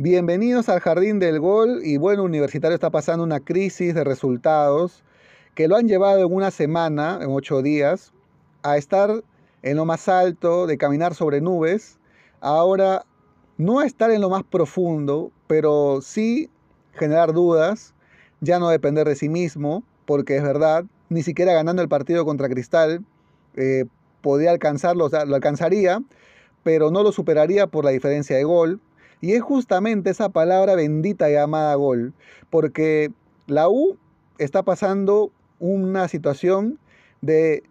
Bienvenidos al Jardín del Gol y bueno, Universitario está pasando una crisis de resultados que lo han llevado en una semana, en ocho días, a estar en lo más alto, de caminar sobre nubes, ahora no a estar en lo más profundo, pero sí generar dudas, ya no depender de sí mismo, porque es verdad, ni siquiera ganando el partido contra Cristal eh, podía alcanzarlo, lo alcanzaría, pero no lo superaría por la diferencia de gol y es justamente esa palabra bendita llamada gol, porque la U está pasando una situación de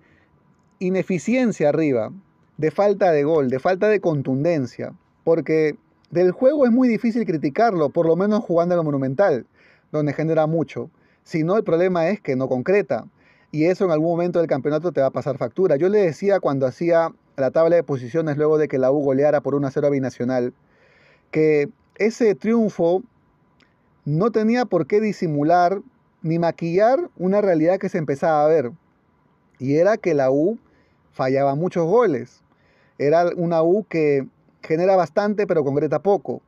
ineficiencia arriba, de falta de gol, de falta de contundencia, porque del juego es muy difícil criticarlo, por lo menos jugando en lo Monumental, donde genera mucho. Si no, el problema es que no concreta. Y eso en algún momento del campeonato te va a pasar factura. Yo le decía cuando hacía la tabla de posiciones luego de que la U goleara por 1-0 Binacional, que ese triunfo no tenía por qué disimular ni maquillar una realidad que se empezaba a ver. Y era que la U fallaba muchos goles. Era una U que genera bastante pero concreta poco.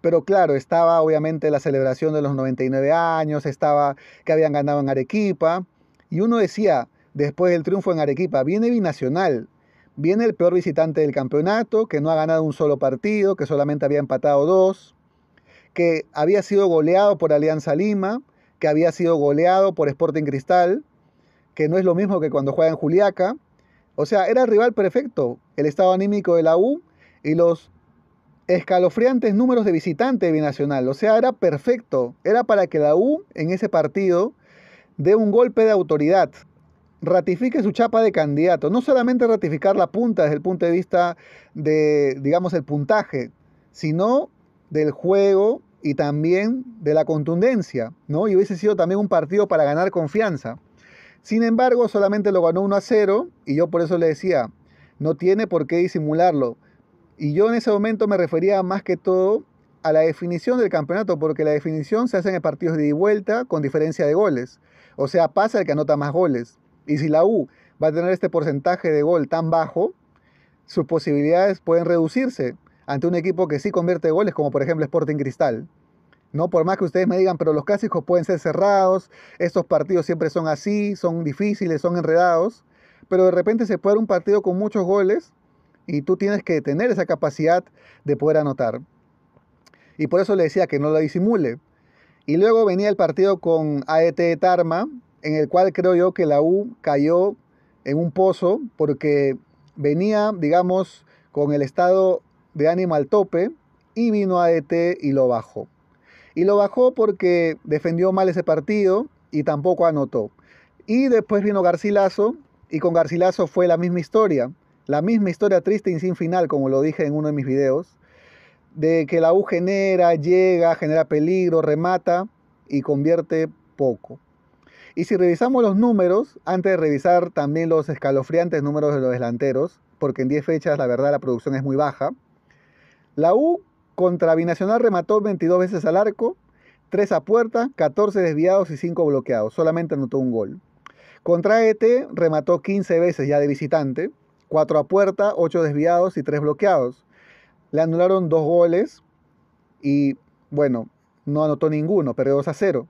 Pero claro, estaba obviamente la celebración de los 99 años, estaba que habían ganado en Arequipa. Y uno decía, después del triunfo en Arequipa, viene Binacional, Viene el peor visitante del campeonato, que no ha ganado un solo partido, que solamente había empatado dos, que había sido goleado por Alianza Lima, que había sido goleado por Sporting Cristal, que no es lo mismo que cuando juega en Juliaca. O sea, era el rival perfecto, el estado anímico de la U y los escalofriantes números de visitante de Binacional. O sea, era perfecto. Era para que la U en ese partido dé un golpe de autoridad, ratifique su chapa de candidato. No solamente ratificar la punta desde el punto de vista de, digamos, el puntaje, sino del juego y también de la contundencia, ¿no? Y hubiese sido también un partido para ganar confianza. Sin embargo, solamente lo ganó 1 a 0 y yo por eso le decía, no tiene por qué disimularlo. Y yo en ese momento me refería más que todo a la definición del campeonato, porque la definición se hace en partidos de vuelta con diferencia de goles. O sea, pasa el que anota más goles. Y si la U va a tener este porcentaje de gol tan bajo, sus posibilidades pueden reducirse ante un equipo que sí convierte goles, como por ejemplo Sporting Cristal. ¿no? Por más que ustedes me digan, pero los clásicos pueden ser cerrados, estos partidos siempre son así, son difíciles, son enredados, pero de repente se puede dar un partido con muchos goles y tú tienes que tener esa capacidad de poder anotar. Y por eso le decía que no lo disimule. Y luego venía el partido con AET Tarma, en el cual creo yo que la U cayó en un pozo porque venía, digamos, con el estado de ánimo al tope y vino a ET y lo bajó. Y lo bajó porque defendió mal ese partido y tampoco anotó. Y después vino Garcilaso y con Garcilaso fue la misma historia, la misma historia triste y sin final, como lo dije en uno de mis videos, de que la U genera, llega, genera peligro, remata y convierte poco. Y si revisamos los números, antes de revisar también los escalofriantes números de los delanteros, porque en 10 fechas la verdad la producción es muy baja, la U contra Binacional remató 22 veces al arco, 3 a puerta, 14 desviados y 5 bloqueados, solamente anotó un gol. Contra ET remató 15 veces ya de visitante, 4 a puerta, 8 desviados y 3 bloqueados. Le anularon 2 goles y bueno, no anotó ninguno, perdió 2 a 0.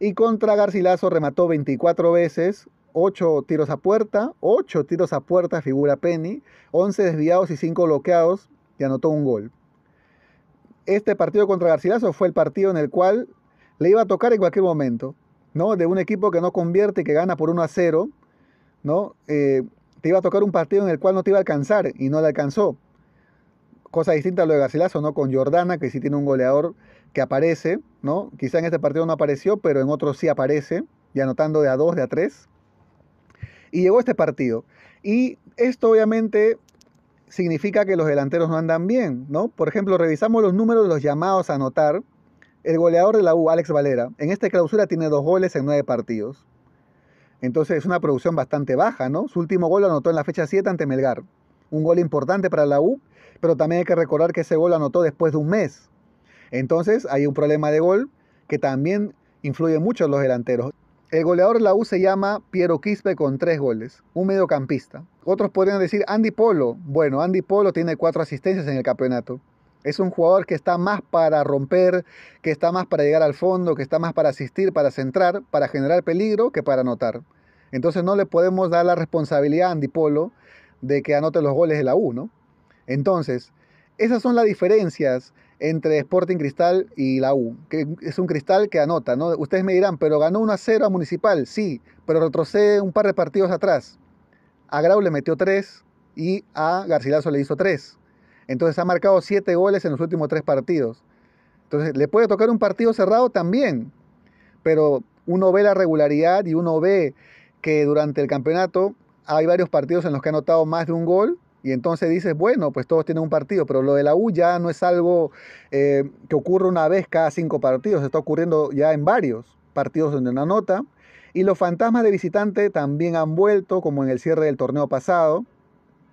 Y contra Garcilaso remató 24 veces, 8 tiros a puerta, 8 tiros a puerta figura Penny, 11 desviados y 5 bloqueados y anotó un gol. Este partido contra Garcilaso fue el partido en el cual le iba a tocar en cualquier momento, ¿no? De un equipo que no convierte, y que gana por 1 a 0, ¿no? Eh, te iba a tocar un partido en el cual no te iba a alcanzar y no le alcanzó cosa distinta a lo de Garcilaso, ¿no? Con Jordana, que sí tiene un goleador que aparece, ¿no? Quizá en este partido no apareció, pero en otros sí aparece, y anotando de a dos, de a tres. Y llegó este partido. Y esto obviamente significa que los delanteros no andan bien, ¿no? Por ejemplo, revisamos los números de los llamados a anotar. El goleador de la U, Alex Valera, en esta clausura tiene dos goles en nueve partidos. Entonces es una producción bastante baja, ¿no? Su último gol lo anotó en la fecha 7 ante Melgar un gol importante para la U, pero también hay que recordar que ese gol anotó después de un mes. Entonces hay un problema de gol que también influye mucho en los delanteros. El goleador de la U se llama Piero Quispe con tres goles, un mediocampista. Otros podrían decir Andy Polo. Bueno, Andy Polo tiene cuatro asistencias en el campeonato. Es un jugador que está más para romper, que está más para llegar al fondo, que está más para asistir, para centrar, para generar peligro que para anotar. Entonces no le podemos dar la responsabilidad a Andy Polo de que anote los goles de la U, ¿no? Entonces, esas son las diferencias entre Sporting Cristal y la U, que es un cristal que anota, ¿no? Ustedes me dirán, pero ganó 1 a 0 a Municipal, sí, pero retrocede un par de partidos atrás. A Grau le metió 3 y a Garcilaso le hizo 3. Entonces ha marcado 7 goles en los últimos 3 partidos. Entonces le puede tocar un partido cerrado también, pero uno ve la regularidad y uno ve que durante el campeonato hay varios partidos en los que ha anotado más de un gol. Y entonces dices, bueno, pues todos tienen un partido, pero lo de la U ya no es algo eh, que ocurre una vez cada cinco partidos, está ocurriendo ya en varios partidos donde una anota. Y los fantasmas de visitante también han vuelto, como en el cierre del torneo pasado.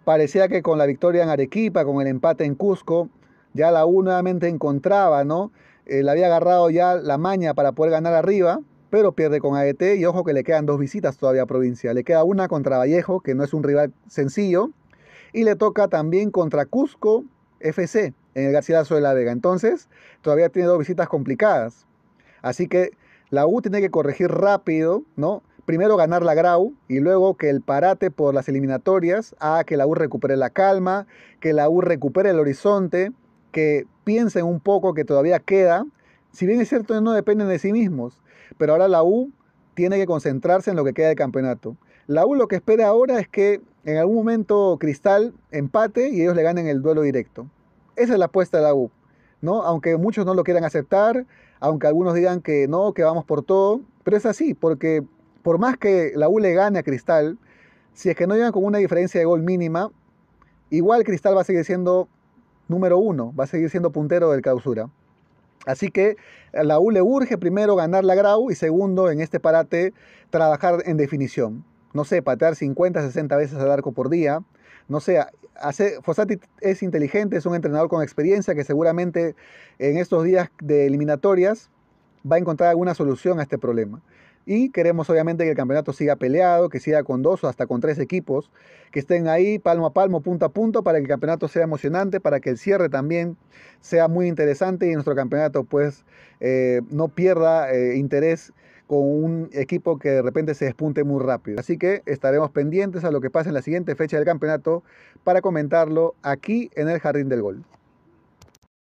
Parecía que con la victoria en Arequipa, con el empate en Cusco, ya la U nuevamente encontraba, ¿no? Eh, había agarrado ya la maña para poder ganar arriba, pero pierde con AET y ojo que le quedan dos visitas todavía a provincia. Le queda una contra Vallejo, que no es un rival sencillo, y le toca también contra Cusco FC en el Garcilaso de la Vega. Entonces, todavía tiene dos visitas complicadas. Así que la U tiene que corregir rápido, ¿no? Primero ganar la Grau y luego que el parate por las eliminatorias a que la U recupere la calma, que la U recupere el horizonte, que piensen un poco que todavía queda si bien es cierto, no dependen de sí mismos, pero ahora la U tiene que concentrarse en lo que queda del campeonato. La U lo que espera ahora es que en algún momento Cristal empate y ellos le ganen el duelo directo. Esa es la apuesta de la U, ¿no? Aunque muchos no lo quieran aceptar, aunque algunos digan que no, que vamos por todo, pero es así, porque por más que la U le gane a Cristal, si es que no llegan con una diferencia de gol mínima, igual Cristal va a seguir siendo número uno, va a seguir siendo puntero del clausura. Así que a eh, la U le urge primero ganar la Grau y segundo, en este parate, trabajar en definición. No sé, patear 50, 60 veces al arco por día. No sé, hace, Fossati es inteligente, es un entrenador con experiencia que seguramente en estos días de eliminatorias va a encontrar alguna solución a este problema. Y queremos obviamente que el campeonato siga peleado, que siga con dos o hasta con tres equipos, que estén ahí palmo a palmo, punto a punto, para que el campeonato sea emocionante, para que el cierre también sea muy interesante y nuestro campeonato pues eh, no pierda eh, interés con un equipo que de repente se despunte muy rápido. Así que estaremos pendientes a lo que pase en la siguiente fecha del campeonato para comentarlo aquí en el Jardín del Gol.